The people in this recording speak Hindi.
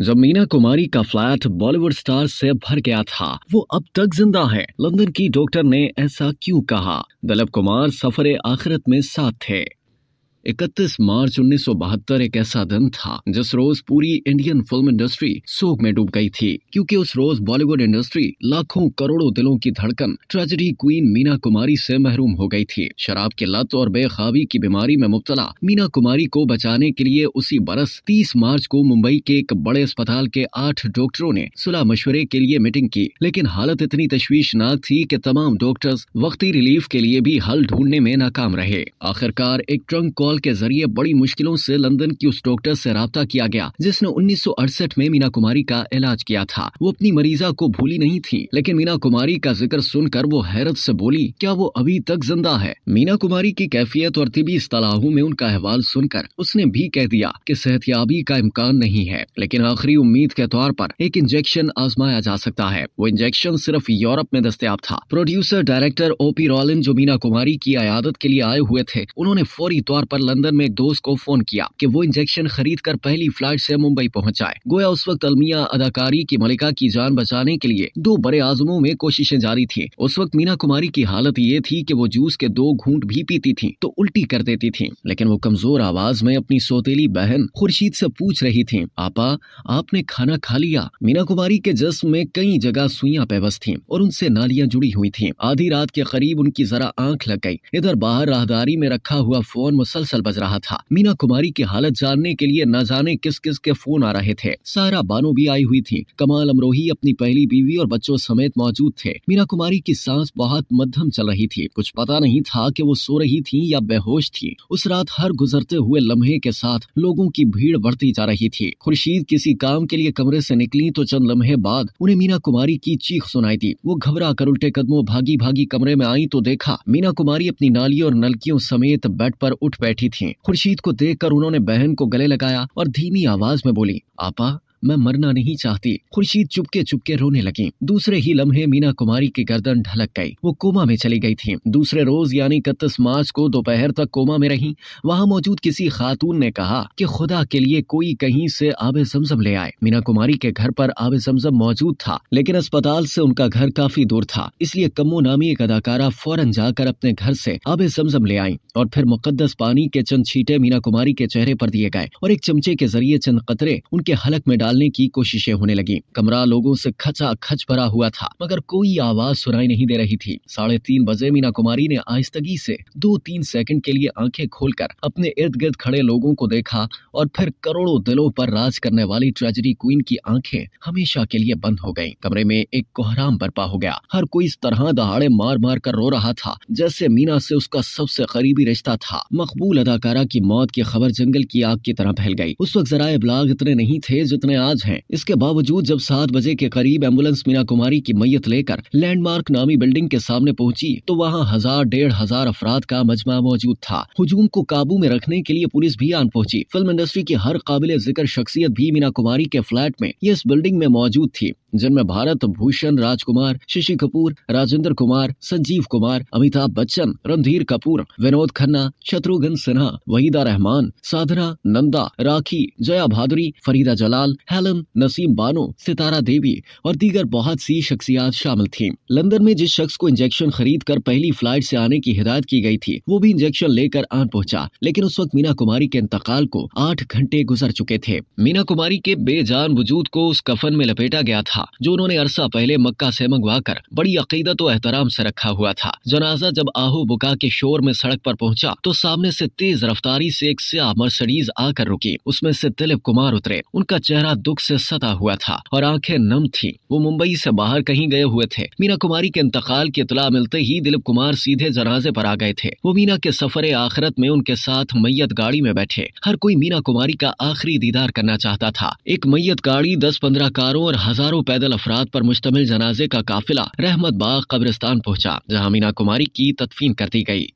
जब मीना कुमारी का फ्लैट बॉलीवुड स्टार से भर गया था वो अब तक जिंदा है लंदन की डॉक्टर ने ऐसा क्यों कहा दलब कुमार सफरे आखिरत में साथ थे 31 मार्च उन्नीस एक ऐसा दिन था जिस रोज पूरी इंडियन फिल्म इंडस्ट्री सोख में डूब गई थी क्योंकि उस रोज बॉलीवुड इंडस्ट्री लाखों करोड़ों दिलों की धड़कन ट्रेजेडी क्वीन मीना कुमारी से महरूम हो गई थी शराब की लत और बेखाबी की बीमारी में मुबतला मीना कुमारी को बचाने के लिए उसी बरस तीस मार्च को मुंबई के एक बड़े अस्पताल के आठ डॉक्टरों ने सुलह मशवरे के लिए मीटिंग की लेकिन हालत इतनी तश्वीशनाक थी की तमाम डॉक्टर्स वक्ती रिलीफ के लिए भी हल ढूंढने में नाकाम रहे आखिरकार एक ट्रंक कॉल कॉल के जरिए बड़ी मुश्किलों से लंदन की उस डॉक्टर से रहा किया गया जिसने उन्नीस में मीना कुमारी का इलाज किया था वो अपनी मरीजा को भूली नहीं थी लेकिन मीना कुमारी का जिक्र सुनकर वो हैरत से बोली क्या वो अभी तक जिंदा है मीना कुमारी की कैफियत और तिबी तलाहों में उनका अहवाल सुनकर उसने भी कह दिया की सेहतियाबी का इम्कान नहीं है लेकिन आखिरी उम्मीद के तौर पर एक इंजेक्शन आजमाया जा सकता है वो इंजेक्शन सिर्फ यूरोप में दस्तियाब था प्रोड्यूसर डायरेक्टर ओपी रॉलिन जो मीना कुमारी की आयादत के लिए आए हुए थे उन्होंने फौरी तौर पर लंदन में एक दोस्त को फोन किया कि वो इंजेक्शन खरीद कर पहली फ्लाइट से मुंबई पहुंचाए गोया उस वक्त अलमिया अदाकारी की मलिका की जान बचाने के लिए दो बड़े आजमों में कोशिशें जारी थी उस वक्त मीना कुमारी की हालत ये थी की वो जूस के दो घूट भी पीती थी तो उल्टी कर देती थी लेकिन वो कमजोर आवाज में अपनी सोतेली बहन खुर्शीद ऐसी पूछ रही थी आपा आपने खाना खा लिया मीना कुमारी के जश्न में कई जगह सुइया पेवस थी और उनसे नालियां जुड़ी हुई थी आधी रात के करीब उनकी जरा आंख लग गई इधर बाहर राहदारी में रखा हुआ फोन मुसलसल मुसलसल बज रहा था मीना कुमारी की हालत जानने के लिए न जाने किस किस के फोन आ रहे थे सारा बानो भी आई हुई थी कमाल अमरोही अपनी पहली बीवी और बच्चों समेत मौजूद थे मीना कुमारी की सांस बहुत मध्यम चल रही थी कुछ पता नहीं था की वो सो रही थी या बेहोश थी उस रात हर गुजरते हुए लम्हे के साथ लोगों की भीड़ बढ़ती जा रही थी खुर्शीद किसी काम के लिए कमरे से निकली तो चंद लम्हे बाद उन्हें मीना कुमारी की चीख सुनाई दी वो घबरा कर उल्टे कदमों भागी भागी कमरे में आई तो देखा मीना कुमारी अपनी नाली और नलकियों समेत बेड पर उठ बैठ बैठी थी खुर्शीद को देखकर उन्होंने बहन को गले लगाया और धीमी आवाज में बोली आपा मैं मरना नहीं चाहती खुर्शीद चुपके चुपके रोने लगी दूसरे ही लम्हे मीना कुमारी की गर्दन ढलक गई वो कोमा में चली गई थी दूसरे रोज यानी इकतीस मार्च को दोपहर तक कोमा में रही वहाँ मौजूद किसी खातून ने कहा की खुदा के लिए कोई कहीं से आबे जमजम ले आए मीना कुमारी के घर पर आबे जमजम मौजूद था लेकिन अस्पताल से उनका घर काफी दूर था इसलिए कम्मो नामी एक अदाकारा फौरन जाकर अपने घर से आबे जमजम ले आई और फिर मुकदस पानी के चंद छीटे मीना कुमारी के चेहरे पर दिए गए और एक चमचे के जरिए चंद कतरे उनके हलक में डाल निकालने की कोशिशें होने लगी कमरा लोगों से खचा खच भरा हुआ था मगर कोई आवाज सुनाई नहीं दे रही थी साढ़े तीन बजे मीना कुमारी ने आहिस्तगी से दो तीन सेकंड के लिए आंखें खोलकर अपने इर्द गिर्द खड़े लोगों को देखा और फिर करोड़ों दिलों पर राज करने वाली ट्रेजरी क्वीन की आंखें हमेशा के लिए बंद हो गयी कमरे में एक कोहराम बर्पा हो गया हर कोई इस तरह दहाड़े मार मार कर रो रहा था जैसे मीना से उसका सबसे करीबी रिश्ता था मकबूल अदाकारा की मौत की खबर जंगल की आग की तरह फैल गई उस वक्त जरा इतने नहीं थे जितने नाराज हैं इसके बावजूद जब सात बजे के करीब एम्बुलेंस मीना कुमारी की मैयत लेकर लैंडमार्क नामी बिल्डिंग के सामने पहुंची तो वहां हजार डेढ़ हजार अफराद का मजमा मौजूद था हुजूम को काबू में रखने के लिए पुलिस भी आन पहुंची फिल्म इंडस्ट्री की हर काबिल जिक्र शख्सियत भी मीना कुमारी के फ्लैट में इस बिल्डिंग में मौजूद थी जिनमें भारत भूषण राजकुमार शशि कपूर राजेंद्र कुमार संजीव कुमार अमिताभ बच्चन रणधीर कपूर विनोद खन्ना शत्रुघ्न सिन्हा वहीदा रहमान साधना नंदा राखी जया भादुरी फरीदा जलाल हेलन नसीम बानो सितारा देवी और दीगर बहुत सी शख्सियात शामिल थी लंदन में जिस शख्स को इंजेक्शन खरीद कर पहली फ्लाइट से आने की हिदायत की गई थी वो भी इंजेक्शन लेकर आन पहुंचा लेकिन उस वक्त मीना कुमारी के इंतकाल को आठ घंटे गुजर चुके थे मीना कुमारी के बेजान वजूद को उस कफन में लपेटा गया था जो उन्होंने अरसा पहले मक्का से मंगवा कर बड़ी अकीदत और एहतराम से रखा हुआ था जनाजा जब आहू बुका के शोर में सड़क पर पहुंचा तो सामने से तेज रफ्तारी से एक सिया मर्सडीज आकर रुकी उसमें से दिलीप कुमार उतरे उनका चेहरा बड़ा दुख से सता हुआ था और आंखें नम थी वो मुंबई से बाहर कहीं गए हुए थे मीना कुमारी के इंतकाल की इतला मिलते ही दिलीप कुमार सीधे जनाजे पर आ गए थे वो मीना के सफर आखिरत में उनके साथ मैयत गाड़ी में बैठे हर कोई मीना कुमारी का आखिरी दीदार करना चाहता था एक मैयत गाड़ी दस पंद्रह कारों और हजारों पैदल अफराद पर मुश्तमिल जनाजे का काफिला रहमत बाग कब्रिस्तान पहुंचा जहां मीना कुमारी की तदफीन कर दी गई